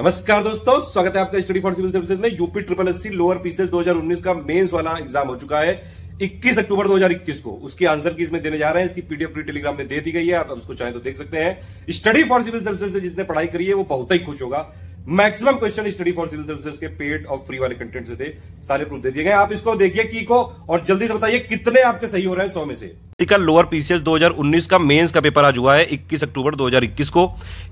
नमस्कार दोस्तों स्वागत है आपका स्टडी फॉर सिविल सर्विसेज में UP triple SC lower PCS 2019 का मेंस वाला एग्जाम हो चुका है 21 अक्टूबर 2021 को उसकी आंसर की इसमें देने जा रहे हैं इसकी पीडीएफ फ्री टेलीग्राम में दे दी गई है आप उसको चाहे तो देख सकते हैं स्टडी फॉर सिविल सर्विसेज जिसने पढ़ाई करी है वो बहुत ही खुश होगा maximum question study for civil services के पेड और फ्री वाले कंटेंट से थे सारे प्रूफ दे दिए गए आप इसको देखिए की को और जल्दी से बताइए कितने आपके सही हो रहे हैं सौ में से का लोअर पीसीएस 2019 का मेंस का पेपर आज हुआ है 21 अक्टूबर 2021 को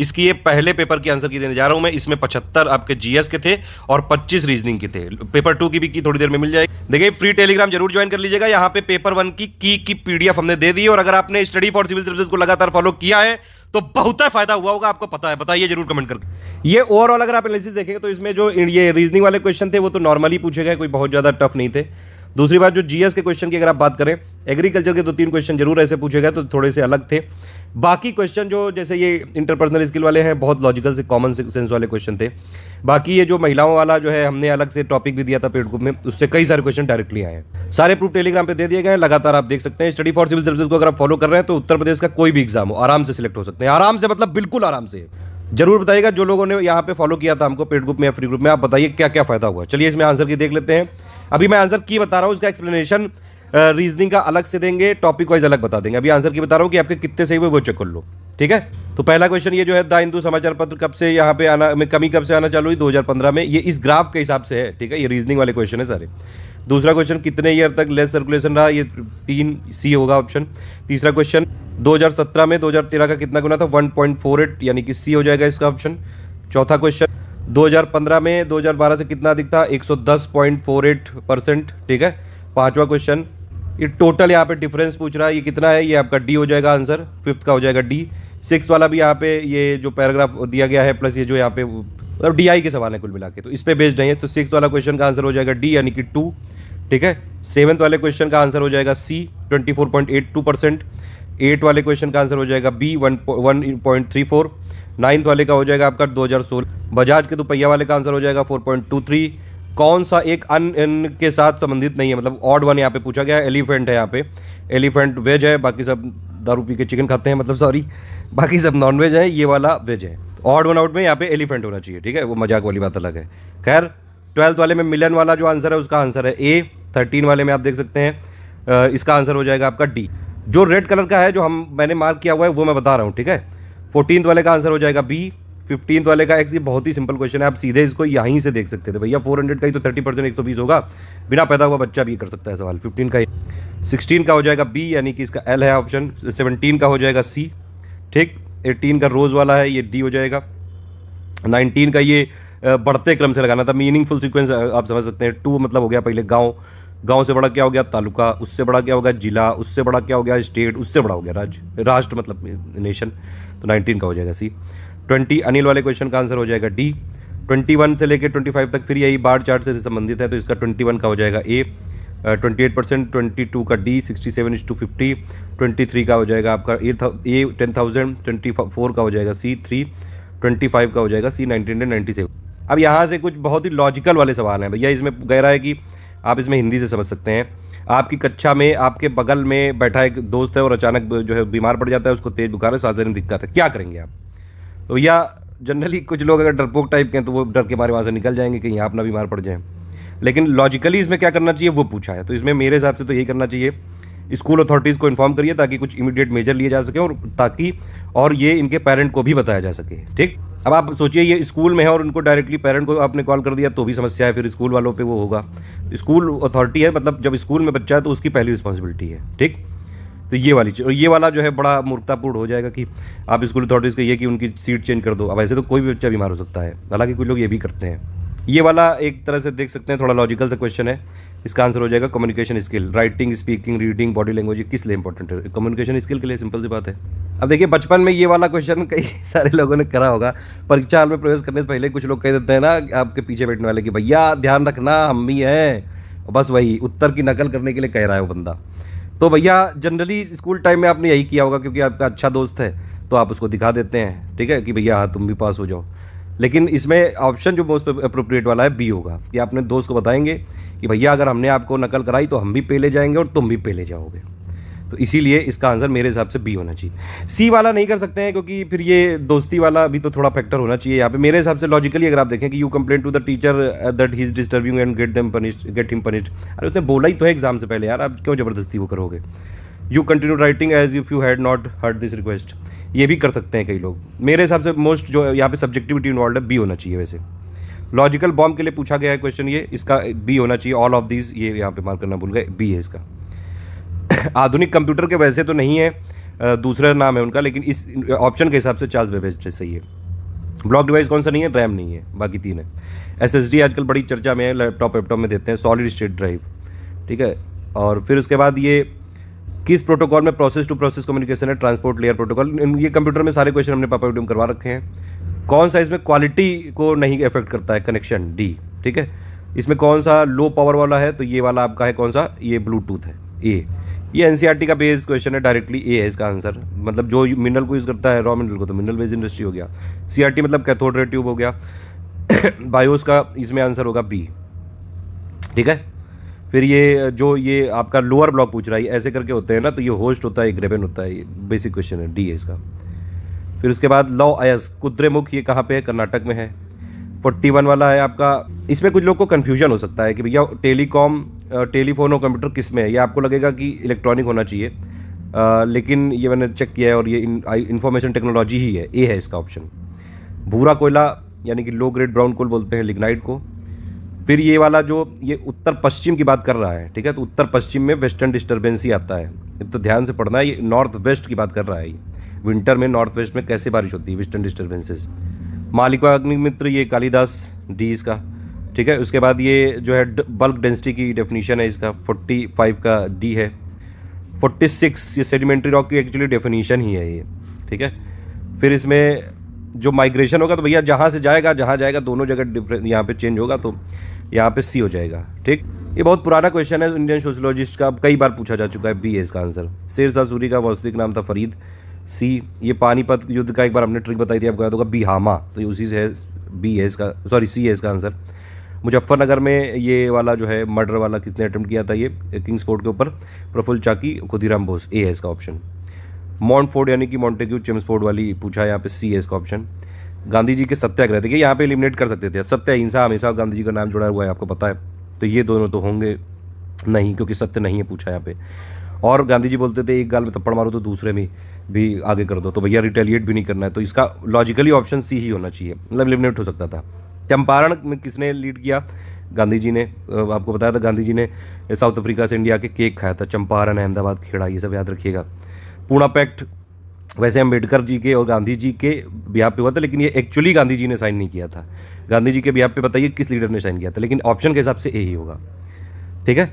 इसकी ये पहले पेपर की आंसर की देने जा रहा हूं मैं इसमें 75 आपके जीएस के थे और 25 रीजनिंग के थे पेपर टू की भी की थोड़ी देर में मिल जाएगी देखिए फ्री टेलीग्राम जरूर ज्वाइन कर लीजिएगा यहाँ पे पेपर वन की की की पीडीएफ हमने दे दी और अगर आपने स्टडी फॉर सिविल सर्विस को लगातार फॉलो किया है तो बहुत फायदा हुआ होगा आपको पता है बताइए जरूर कमेंट करके ये ओवरऑल अगर आप एनालिसिस देखेंगे तो इसमें जो ये रीजनिंग वाले क्वेश्चन थे वो तो नॉर्मली पूछे गए कोई बहुत ज़्यादा टफ नहीं थे दूसरी बात जो जीएस के क्वेश्चन की अगर आप बात करें एग्रीकल्चर के दो तीन क्वेश्चन जरूर ऐसे पूछे गए तो थोड़े से अलग थे बाकी क्वेश्चन जो जैसे ये इंटरपर्सनल स्किल वाले हैं बहुत लॉजिकल से कॉमन सेंस वाले क्वेश्चन थे बाकी ये जो महिलाओं वाला जो है हमने अलग से टॉपिक भी दिया था पेड ग्रुप में उससे कई सारे क्वेश्चन डायरेक्टली आए हैं सारे प्रूफ टेलीग्राम पे दे दिए गए हैं लगातार आप देख सकते हैं स्टडी फॉर सिविल सर्विस को अगर आप फॉलो कर रहे हैं तो उत्तर प्रदेश का कोई भी एग्जाम हो आराम से सिलेक्ट हो सकते हैं आराम से मतलब बिल्कुल आराम से जरूर बताइएगा जो लोगों ने यहाँ पे फॉलो किया था हमको पेड ग्रुप में या फ्री ग्रुप में आप बताइए क्या क्या फायदा हुआ चलिए इसमें आंसर की देख लेते हैं अभी मैं आंसर की बता रहा हूँ उसका एक्सप्लेनेशन रीजनिंग का अलग से देंगे टॉपिक वाइज अलग बता देंगे अभी आंसर की बता रहा हूँ कि आपके कितने सही हुए वो चेक कर लो ठीक है तो पहला क्वेश्चन ये जो है द हिंदू समाचार पत्र कब से यहाँ पे आना में कमी कब से आना चालू हुई 2015 में ये इस ग्राफ के हिसाब से है ठीक है ये रीजनिंग वाले क्वेश्चन है सारे दूसरा क्वेश्चन कितने ईयर तक लेस सर्कुलेशन रहा ये तीन सी होगा ऑप्शन तीसरा क्वेश्चन 2017 में 2013 का कितना गुना था 1.48 यानी कि सी हो जाएगा इसका ऑप्शन चौथा क्वेश्चन 2015 में 2012 से कितना अधिक था 110.48 परसेंट ठीक है पांचवा क्वेश्चन ये टोटल यहाँ पे डिफरेंस पूछ रहा है ये कितना है ये आपका डी हो जाएगा आंसर फिफ्थ का हो जाएगा डी सिक्स वाला भी यहाँ पे ये जो पैराग्राफ दिया गया है प्लस ये जो यहाँ पे मतलब डी आई के सवाल है कुल मिला के तो इस पर बेस्ड नहीं है तो सिक्स वाला क्वेश्चन का आंसर हो जाएगा डी यानी कि टू ठीक है सेवन्थ वाले क्वेश्चन का आंसर हो जाएगा C twenty four point eight two percent eight वाले क्वेश्चन का आंसर हो जाएगा B one one point three four ninth वाले का हो जाएगा आपका दो हज़ार सोलह बजाज के दोपहिया तो वाले का आंसर हो जाएगा फोर पॉइंट टू थ्री कौन सा एक अन के साथ संबंधित नहीं है मतलब ऑड वन यहाँ पे पूछा गया एलिफेंट है यहाँ पे एलिफेंट वेज है बाकी सब दारू पी के चिकन खाते हैं मतलब सॉरी बाकी सब नॉन वेज है ये वाला वेज है ऑड वन आउट में यहाँ पे एलिफेंट होना चाहिए ठीक है वो मजाक वाली बात अलग है खैर ट्वेल्थ वाले में मिलन वाला जो आंसर है उसका आंसर है ए थर्टीन वाले में आप देख सकते हैं इसका आंसर हो जाएगा आपका डी जो रेड कलर का है जो हम मैंने मार्क किया हुआ है वो मैं बता रहा हूँ ठीक है फोर्टीन वाले का आंसर हो जाएगा बी फिफ्टीन वाले का एक्स ये बहुत ही सिंपल क्वेश्चन है आप सीधे इसको यहीं से देख सकते थे भैया फोर हंड्रेड का ही तो थर्टी परसेंट एक सौ बीस होगा बिना पैदा हुआ बच्चा भी कर सकता है सवाल फिफ्टीन का सिक्सटीन का हो जाएगा बी यानी कि इसका एल है ऑप्शन सेवनटीन का हो जाएगा सी ठीक एटीन का रोज़ वाला है ये डी हो जाएगा नाइनटीन का ये बढ़ते क्रम से लगाना था मीनिंगफुल सीक्वेंस आप समझ सकते हैं टू मतलब हो गया पहले गाँव गांव से बड़ा क्या हो गया तालुका उससे बड़ा क्या होगा जिला उससे बड़ा क्या हो गया स्टेट उससे बड़ा हो गया राज्य राष्ट्र मतलब नेशन तो नाइनटीन का हो जाएगा सी ट्वेंटी अनिल वाले क्वेश्चन का आंसर हो जाएगा डी ट्वेंटी वन से लेकर ट्वेंटी फाइव तक फिर यही बाढ़ चार्ट से संबंधित है तो इसका ट्वेंटी वन का हो जाएगा A twenty eight percent twenty two का D sixty seven is two fifty twenty three का हो जाएगा आपका A A ten thousand twenty four का हो जाएगा सी थ्री ट्वेंटी फाइव का हो जाएगा सी नाइनटीन नाइन्टी सेवन अब यहाँ से कुछ बहुत ही लॉजिकल वाले सवाल हैं भैया इसमें कह रहा है कि आप इसमें हिंदी से समझ सकते हैं आपकी कक्षा में आपके बगल में बैठा एक दोस्त है और अचानक जो है बीमार पड़ जाता है उसको तेज बुखार है साधारण दिक्कत है क्या करेंगे आप तो या जनरली कुछ लोग अगर डरपोक टाइप के हैं तो वो डर के मारे वहाँ से निकल जाएंगे कहीं आप ना बीमार पड़ जाएँ लेकिन लॉजिकली इसमें क्या करना चाहिए वो पूछा है तो इसमें मेरे हिसाब से तो यही करना चाहिए स्कूल अथॉरिटीज़ को इन्फॉर्म करिए ताकि कुछ इमीडिएट मेजर लिए जा सके और ताकि और ये इनके पेरेंट को भी बताया जा सके ठीक अब आप सोचिए ये स्कूल में है और उनको डायरेक्टली पेरेंट को आपने कॉल कर दिया तो भी समस्या है फिर स्कूल वालों पे वो होगा स्कूल अथॉरिटी है मतलब जब स्कूल में बच्चा है तो उसकी पहली रिस्पॉन्सिबिलिटी है ठीक तो ये वाली और ये वाला जो है बड़ा मूर्खतापूर्ण हो जाएगा कि आप स्कूल अथॉरिटीज़ का ये कि उनकी सीट चेंज कर दो अब ऐसे तो कोई भी बच्चा बीमार हो सकता है हालांकि कुछ लोग ये भी करते हैं ये वाला एक तरह से देख सकते हैं थोड़ा लॉजिकल सा क्वेश्चन है इसका आंसर हो जाएगा communication skill writing speaking reading body language किस लिए इंपॉर्टेंट है कम्युनिकेशन स्किल के लिए सिंपल सी बात है अब देखिए बचपन में ये वाला क्वेश्चन कई सारे लोगों ने करा होगा परीक्षा हाल में प्रवेश करने से पहले कुछ लोग कह देते हैं ना आपके पीछे बैठने वाले कि भैया ध्यान रखना हम भी हैं बस वही उत्तर की नकल करने के लिए कह रहा है वो बंदा तो भैया जनरली स्कूल टाइम में आपने यही किया होगा क्योंकि आपका अच्छा दोस्त है तो आप उसको दिखा देते हैं ठीक है कि भैया हाँ तुम भी पास हो जाओ लेकिन इसमें ऑप्शन जो मोस्ट अप्रोप्रिएट वाला है बी होगा कि आपने दोस्त को बताएंगे कि भैया अगर हमने आपको नकल कराई तो हम भी पहले जाएंगे और तुम भी पहले जाओगे तो इसीलिए इसका आंसर मेरे हिसाब से बी होना चाहिए सी वाला नहीं कर सकते हैं क्योंकि फिर ये दोस्ती वाला भी तो थोड़ा फैक्टर होना चाहिए यहाँ पे मेरे हिसाब से लॉजिकली अगर आप देखें कि you complain to the teacher that he is disturbing and get them punished get him punished अरे उसने बोला ही तो है एग्जाम से पहले यार आप क्यों ज़बरदस्ती वो करोगे you continue writing as if you had not heard this request ये भी कर सकते हैं कई लोग मेरे हिसाब से मोस्ट जो यहाँ पे सब्जेक्टिविटी इन्वॉल्व है बी होना चाहिए वैसे लॉजिकल बॉम्ब के लिए पूछा गया है क्वेश्चन ये इसका बी होना चाहिए ऑल ऑफ दिस ये यहाँ पे मार्क करना भूल गए बी है इसका आधुनिक कंप्यूटर के वैसे तो नहीं है दूसरा नाम है उनका लेकिन इस ऑप्शन के हिसाब से चार्ल्स बेबेज सही है ब्लॉक डिवाइस कौन सा नहीं है रैम नहीं है बाकी तीन है एस आजकल बड़ी चर्चा में है लैपटॉप वैपटॉप में देते हैं सॉलिड स्टेट ड्राइव ठीक है और फिर उसके बाद ये किस प्रोटोकॉल में प्रोसेस टू प्रोसेस कम्युनिकेशन है ट्रांसपोर्ट लेयर प्रोटोकॉल ये कंप्यूटर में सारे क्वेश्चन हमने पापा पापावडियम करवा रखे हैं कौन सा इसमें क्वालिटी को नहीं इफेक्ट करता है कनेक्शन डी ठीक है इसमें कौन सा लो पावर वाला है तो ये वाला आपका है कौन सा ये ब्लूटूथ है ए ये एन e का बेस क्वेश्चन है डायरेक्टली ए है इसका आंसर मतलब जो मिनरल को यूज़ करता है रॉ मिनरल को तो मिनरल बेस इंडस्ट्री हो गया सी e मतलब कैथोड ट्यूब हो गया बायोस का इसमें आंसर होगा बी ठीक है फिर ये जो ये आपका लोअर ब्लॉक पूछ रहा है ऐसे करके होते हैं ना तो ये होस्ट होता है ग्रेबन होता है बेसिक क्वेश्चन है डी है इसका फिर उसके बाद लॉ अयस कुद्रेमुख ये कहाँ पे है कर्नाटक में है फोर्टी वन वाला है आपका इसमें कुछ लोग को कन्फ्यूजन हो सकता है कि भैया टेलीकॉम टेलीफोन और कंप्यूटर किस में है यह आपको लगेगा कि इलेक्ट्रॉनिक होना चाहिए आ, लेकिन ये मैंने चेक किया है और ये इन्फॉर्मेशन टेक्नोलॉजी ही है ए है इसका ऑप्शन भूरा कोयला यानी कि लो ग्रेड ब्राउन कोल बोलते हैं लिग्नाइट को फिर ये वाला जो ये उत्तर पश्चिम की बात कर रहा है ठीक है तो उत्तर पश्चिम में वेस्टर्न डिस्टर्बेंस ही आता है तो ध्यान से पढ़ना है ये नॉर्थ वेस्ट की बात कर रहा है ये विंटर में नॉर्थ वेस्ट में कैसे बारिश होती है वेस्टर्न डिस्टर्बेंसेज मालिका अग्निमित्र ये कालिदास डी इसका ठीक है उसके बाद ये जो है बल्क डेंसिटी की डेफिनीशन है इसका फाइव का डी है सिक्स ये सेडिमेंट्री रॉक की एक्चुअली डेफिनीशन ही है ये ठीक है फिर इसमें जो माइग्रेशन होगा तो भैया जहाँ से जाएगा जहाँ जाएगा दोनों जगह डिफरेंट यहाँ पे चेंज होगा तो यहाँ पे सी हो जाएगा ठीक ये बहुत पुराना क्वेश्चन है इंडियन सोशोलॉजिस्ट का कई बार पूछा जा चुका है बी है इसका आंसर शेरशाह सूरी का वास्तविक नाम था फरीद सी ये पानीपत युद्ध का एक बार हमने ट्रिक बताई थी आपको याद होगा बिहामा तो उसी से है बी है इसका सॉरी सी है इसका आंसर मुजफ्फरनगर में ये वाला जो है मर्डर वाला किसने अटैम्प्ट किया था ये किंग्स फोर्ट के ऊपर प्रफुल्ल चाकी खुदीराम बोस ए है इसका ऑप्शन मॉन्ट फोर्ड यानी कि मॉन्टेग्यू चिम्स फोर्ड वाली पूछा है यहाँ पे सी है इसका ऑप्शन गांधी जी के सत्याग्रह देखिए यहाँ पे एलिमिनेट कर सकते थे सत्य अहिंसा हमेशा गांधी जी का नाम जुड़ा हुआ है आपको पता है तो ये दोनों तो होंगे नहीं क्योंकि सत्य नहीं है पूछा यहाँ पे और गांधी जी बोलते थे एक गाल में थप्पड़ मारो तो दूसरे में भी आगे कर दो तो भैया रिटेलिएट भी नहीं करना है तो इसका लॉजिकली ऑप्शन सी ही होना चाहिए मतलब एलिमिनेट हो सकता था चंपारण में किसने लीड किया गांधी जी ने आपको बताया था गांधी जी ने साउथ अफ्रीका से इंडिया के केक खाया था चंपारण अहमदाबाद खेड़ा ये सब याद रखिएगा पूना पैक्ट वैसे अम्बेडकर जी के और गांधी जी के बिहार पे हुआ था लेकिन ये एक्चुअली गांधी जी ने साइन नहीं किया था गांधी जी के बिहार पे बताइए किस लीडर ने साइन किया था लेकिन ऑप्शन के हिसाब से ए ही होगा ठीक है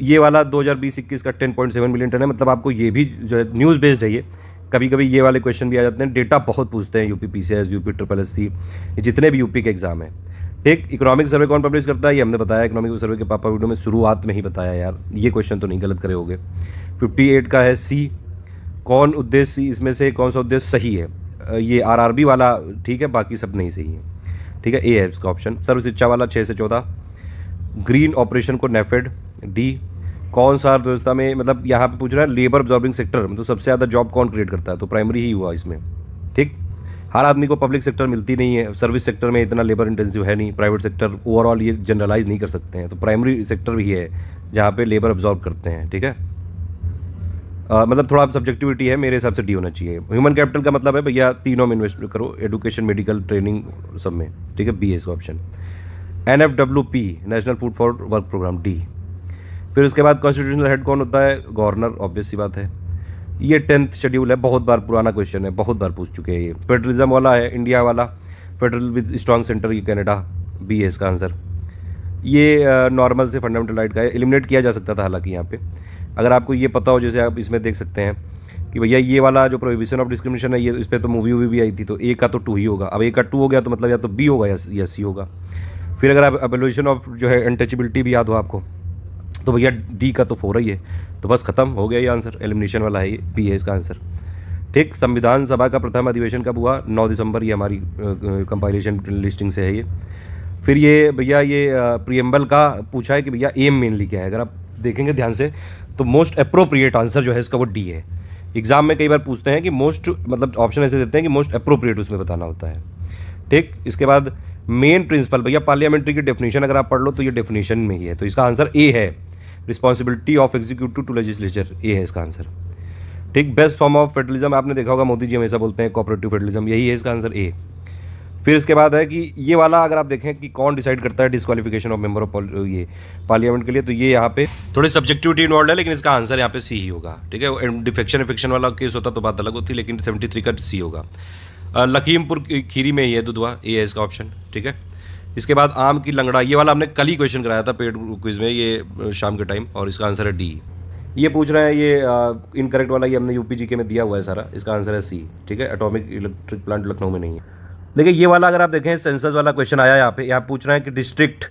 ये वाला बीस इक्कीस का सेवन मिलियन टन है मतलब आपको ये भी जो है न्यूज़ बेस्ड है ये कभी कभी ये वाले क्वेश्चन भी आ जाते हैं डेटा बहुत पूछते हैं UP P C S UP triple S C जितने भी यूपी के एग्जाम हैं ठीक इकोनॉमिक सर्वे कौन पब्लिश करता है ये हमने बताया इकोनॉमिक सर्वे के पापा वीडियो में शुरुआत में ही बताया यार ये क्वेश्चन तो नहीं गलत करे होगे 58 का है सी कौन उद्देश्य इसमें से कौन सा उद्देश्य सही है ये आरआरबी वाला ठीक है बाकी सब नहीं सही है ठीक है ए है इसका ऑप्शन सर्व शिक्षा वाला छः से चौदह ग्रीन ऑपरेशन को नेफेड डी कौन सा अर्थव्यवस्था में मतलब यहाँ पे पूछ रहा है लेबर ऑब्जॉर्बिंग सेक्टर मतलब सबसे ज़्यादा जॉब कौन क्रिएट करता है तो प्राइमरी ही हुआ इसमें ठीक हर आदमी को पब्लिक सेक्टर मिलती नहीं है सर्विस सेक्टर में इतना लेबर इंटेंसिव है नहीं प्राइवेट सेक्टर ओवरऑल ये जनरलाइज नहीं कर सकते हैं तो प्राइमरी सेक्टर भी है जहाँ पे लेबर ऑब्जॉर्व करते हैं ठीक है आ, मतलब थोड़ा सब्जेक्टिविटी है मेरे हिसाब से डी होना चाहिए ह्यूमन कैपिटल का मतलब है भैया तीनों में इन्वेस्ट करो एजुकेशन मेडिकल ट्रेनिंग सब में ठीक है बी इसका option N F W P national food for work programme D फिर उसके बाद कॉन्स्टिट्यूशनल हेड कौन होता है गवर्नर ऑब्वियस सी बात है ये टेंथ शेड्यूल है बहुत बार पुराना क्वेश्चन है बहुत बार पूछ चुके हैं ये फेडरलिज्म वाला है इंडिया वाला फेडरल विद स्ट्रॉन्ग सेंटर ये कैनेडा बी है इसका आंसर ये नॉर्मल से फंडामेंटल राइट का है एलिमिनेट किया जा सकता था हालांकि यहाँ पे अगर आपको ये पता हो जैसे आप इसमें देख सकते हैं कि भैया ये वाला जो प्रोहिबिशन ऑफ डिस्क्रिमिनेशन है ये इस पर तो मूवी वूवी भी आई थी तो ए का तो टू ही होगा अब ए का टू हो गया तो मतलब या तो बी होगा या, सी होगा फिर अगर आप एवोल्यूशन ऑफ जो है अनटचबिलिटी भी याद हो आपको तो भैया डी का तो फोर ही है तो बस खत्म हो गया ये आंसर एलिमिनेशन वाला है ये बी है इसका आंसर ठीक संविधान सभा का प्रथम अधिवेशन कब हुआ नौ दिसंबर ये हमारी कंपाइलेशन लिस्टिंग से है ये फिर ये भैया ये प्रियम्बल का पूछा है कि भैया एम मेनली क्या है अगर आप देखेंगे ध्यान से तो मोस्ट अप्रोप्रिएट आंसर जो है इसका वो डी है एग्ज़ाम में कई बार पूछते हैं कि मोस्ट मतलब ऑप्शन ऐसे देते हैं कि मोस्ट अप्रोप्रिएट उसमें बताना होता है ठीक इसके बाद मेन प्रिंसिपल भैया पार्लियामेंट्री की डेफिनेशन अगर आप पढ़ लो तो ये डेफिनेशन में ही है तो इसका आंसर ए है responsibility of executive to legislature A है इसका आंसर ठीक बेस्ट फॉर्म ऑफ फेडरलिज्म आपने देखा होगा मोदी जी हमेशा बोलते हैं कॉपरेटिव फेडरलिज्म यही है इसका आंसर ए फिर इसके बाद है कि ये वाला अगर आप देखें कि कौन डिसाइड करता है डिस्कालिफिकेशन ऑफ मेंबर ऑफ ये पार्लियामेंट के लिए तो ये यहाँ पे थोड़ी सब्जेक्टिविटी इन्वॉल्व है लेकिन इसका आंसर यहाँ पे सी ही होगा ठीक है डिफेक्शन इफेक्शन वाला केस होता तो बात अलग होती लेकिन सेवेंटी थ्री का सी होगा लखीमपुर खीरी में ही है दुधवा ए है इसका ऑप्शन ठीक है इसके बाद आम की लंगड़ा ये वाला हमने कल ही क्वेश्चन कराया था पेड क्विज में ये शाम के टाइम और इसका आंसर है डी ये पूछ रहे हैं ये इनकरेक्ट वाला ये हमने यूपी जी के में दिया हुआ है सारा इसका आंसर है सी ठीक है एटॉमिक इलेक्ट्रिक प्लांट लखनऊ में नहीं है देखिए ये वाला अगर आप देखें सेंसस वाला क्वेश्चन आया यहाँ पे यहाँ पूछ रहा है कि district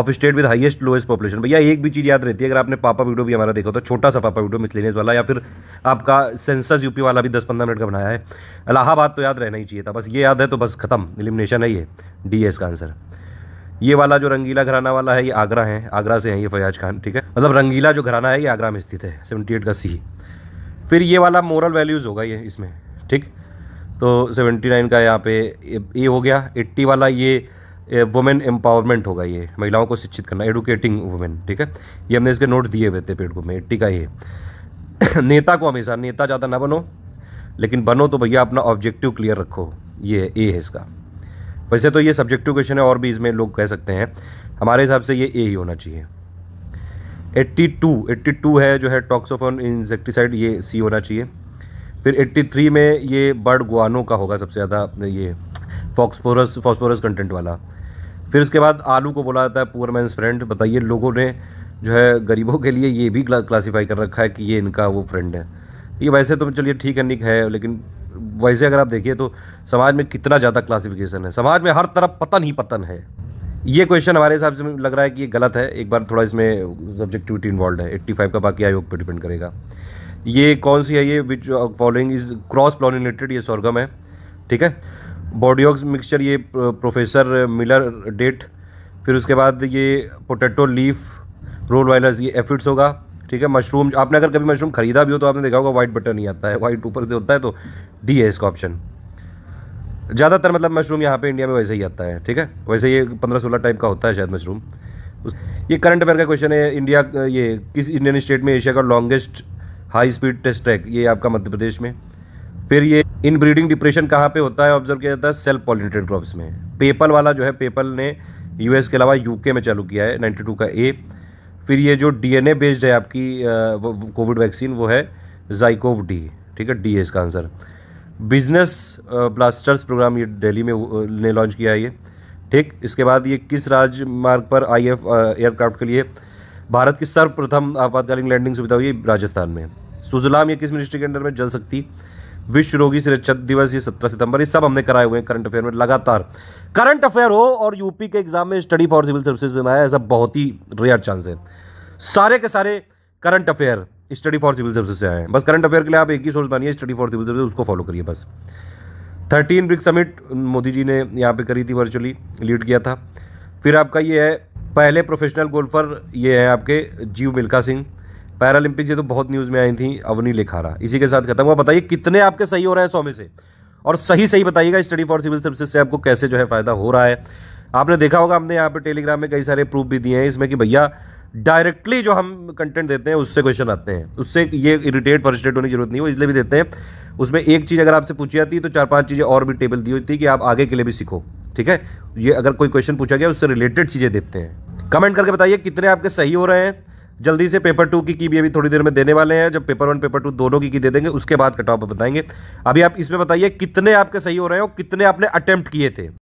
of state with highest lowest population भैया एक भी चीज़ याद रहती है अगर आपने पापा वीडियो भी हमारा देखा तो छोटा सा पापा वीडियो मिसलेनियस वाला या फिर आपका सेंसस यूपी वाला भी दस पंद्रह मिनट का बनाया है इलाहाबाद तो याद रहना ही चाहिए था बस ये याद है तो बस खत्म एलिमिनेशन है ये डी एस का आंसर ये वाला जो रंगीला घराना वाला है ये आगरा है आगरा से है ये फयाज खान ठीक है मतलब रंगीला जो घराना है ये आगरा में स्थित है सेवेंटी एट का सी फिर ये वाला मोरल वैल्यूज़ होगा ये इसमें ठीक तो 79 का यहाँ पे ये हो गया 80 वाला ये वुमेन एम्पावरमेंट होगा ये महिलाओं को शिक्षित करना एडुकेटिंग वुमेन ठीक है ये हमने इसके नोट दिए हुए थे पेड़ को में एट्टी का ये नेता को हमेशा नेता ज़्यादा ना बनो लेकिन बनो तो भैया अपना ऑब्जेक्टिव क्लियर रखो ये ए है इसका वैसे तो ये सब्जेक्टिव क्वेश्चन है और भी इसमें लोग कह सकते हैं हमारे हिसाब से ये ए ही होना चाहिए 82 82 है जो है टॉक्सोफोन इंसेक्टिसाइड ये सी होना चाहिए फिर 83 में ये बर्ड गुआनो का होगा सबसे ज़्यादा ये फॉक्सफोरस फॉक्सफोरस कंटेंट वाला फिर उसके बाद आलू को बोला जाता है पुअर मैंस फ्रेंड बताइए लोगों ने जो है गरीबों के लिए ये भी क्लासीफाई कर रखा है कि ये इनका वो फ्रेंड है ये वैसे तो चलिए ठीक है निक है लेकिन वैसे अगर आप देखिए तो समाज में कितना ज़्यादा क्लासिफिकेशन है समाज में हर तरफ पतन ही पतन है ये क्वेश्चन हमारे हिसाब से लग रहा है कि ये गलत है एक बार थोड़ा इसमें सब्जेक्टिविटी इन्वॉल्व है 85 का बाकी आयोग पर डिपेंड करेगा ये कौन सी है ये which following is cross pollinated ये सोर्गम है ठीक है ऑक्स मिक्सचर ये प्रोफेसर मिलर डेट फिर उसके बाद ये पोटैटो लीफ रोल वायलर्स ये एफिड्स होगा ठीक है मशरूम आपने अगर कभी मशरूम खरीदा भी हो तो आपने देखा होगा व्हाइट बटन नहीं आता है वाइट ऊपर से होता है तो डी है इसका ऑप्शन ज़्यादातर मतलब मशरूम यहाँ पे इंडिया में वैसे ही आता है ठीक है वैसे ये पंद्रह सोलह टाइप का होता है शायद मशरूम ये करंट अफेयर का क्वेश्चन है इंडिया ये किस इंडियन स्टेट में एशिया का longest high speed test track ये आपका मध्य प्रदेश में फिर ये इन ब्रीडिंग डिप्रेशन कहाँ पे होता है ऑब्जर्व किया जाता है सेल्फ पॉलिनेटेड क्रॉप्स में पेपल वाला जो है पेपल ने यूएस के अलावा यूके में चालू किया है 92 का ए फिर ये जो डीएनए बेस्ड है आपकी कोविड वैक्सीन वो है जाइकोव डी ठीक है डी है इसका आंसर बिजनेस ब्लास्टर्स प्रोग्राम ये दिल्ली में ने लॉन्च किया है ये ठीक इसके बाद ये किस राजमार्ग पर आई एफ एयरक्राफ्ट के लिए भारत की सर्वप्रथम आपातकालीन लैंडिंग सुविधा हुई राजस्थान में सुजलाम ये किस मिनिस्ट्री के अंडर में जल शक्ति विश्व रोगी सुरक्षा दिवस ये सत्रह सितंबर ये सब हमने कराए हुए हैं करंट अफेयर में लगातार करंट अफेयर हो और यूपी के एग्जाम में स्टडी फॉर सिविल सर्विसेज में आया ऐसा बहुत ही रेयर चांस है सारे के सारे current affair study for civil service से आए हैं बस करंट अफेयर के लिए आप एक ही सोर्स बनिए स्टडी फॉर सिविल सर्विस उसको फॉलो करिए बस thirteen BRICS summit Modi ji ने यहाँ पे करी थी वर्चुअली लीड किया था फिर आपका ये है पहले प्रोफेशनल गोल्फर ये हैं आपके जीव मिल्खा सिंह पैरालंपिक से तो बहुत न्यूज़ में आई थी अवनी लिखारा इसी के साथ खत्म हुआ बताइए कितने आपके सही हो रहे हैं सौ में से और सही सही बताइएगा स्टडी फॉर सिविल सर्विसेज से आपको कैसे जो है फ़ायदा हो रहा है आपने देखा होगा हमने यहाँ पर टेलीग्राम में कई सारे प्रूफ भी दिए हैं इसमें कि भैया डायरेक्टली जो हम कंटेंट देते हैं उससे क्वेश्चन आते हैं उससे ये इरिटेट फर्स्ट्रेट होने की जरूरत नहीं हो इसलिए भी देते हैं उसमें एक चीज़ अगर आपसे पूछी जाती तो चार पांच चीज़ें और भी टेबल दी होती है कि आप आगे के लिए भी सीखो ठीक है ये अगर कोई क्वेश्चन पूछा गया उससे रिलेटेड चीज़ें देते हैं कमेंट करके बताइए कितने आपके सही हो रहे हैं जल्दी से पेपर टू की की भी अभी थोड़ी देर में देने वाले हैं जब पेपर वन पेपर टू दोनों की की दे देंगे उसके बाद कटॉप बताएंगे अभी आप इसमें बताइए कितने आपके सही हो रहे हैं और कितने आपने अटेम्प्ट किए थे